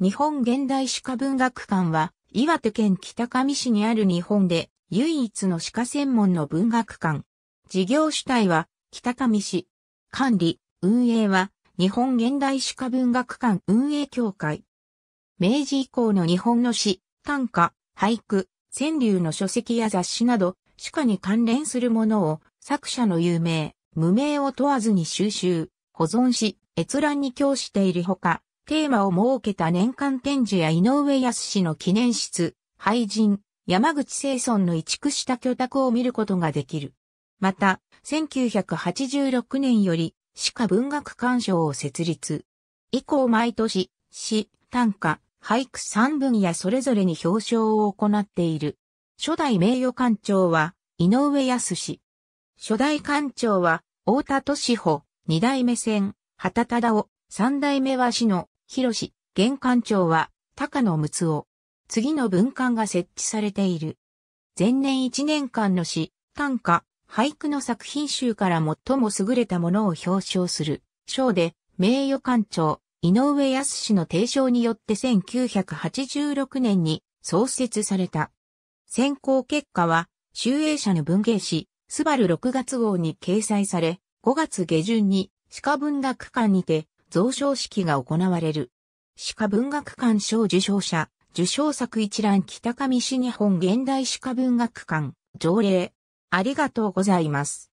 日本現代歯科文学館は、岩手県北上市にある日本で唯一の歯科専門の文学館。事業主体は北上市。管理、運営は日本現代歯科文学館運営協会。明治以降の日本の詩、短歌、俳句、川柳の書籍や雑誌など、歯科に関連するものを作者の有名、無名を問わずに収集、保存し、閲覧に供しているほか、テーマを設けた年間展示や井上康氏の記念室、廃人、山口清村の移築した居宅を見ることができる。また、1986年より、歯科文学鑑賞を設立。以降毎年、詩、短歌、俳句三分野それぞれに表彰を行っている。初代名誉館長は、井上康氏。初代館長は、大田敏穂、二代目線、畑忠夫、三代目は志の、広玄関長は、高野睦夫。次の文館が設置されている。前年1年間の詩、短歌、俳句の作品集から最も優れたものを表彰する、賞で、名誉館長、井上康氏の提唱によって1986年に創設された。選考結果は、集英社の文芸誌、スバル6月号に掲載され、5月下旬に、鹿文学館にて、贈賞式が行われる。歯科文学館賞受賞者、受賞作一覧北上市日本現代歯科文学館、条例。ありがとうございます。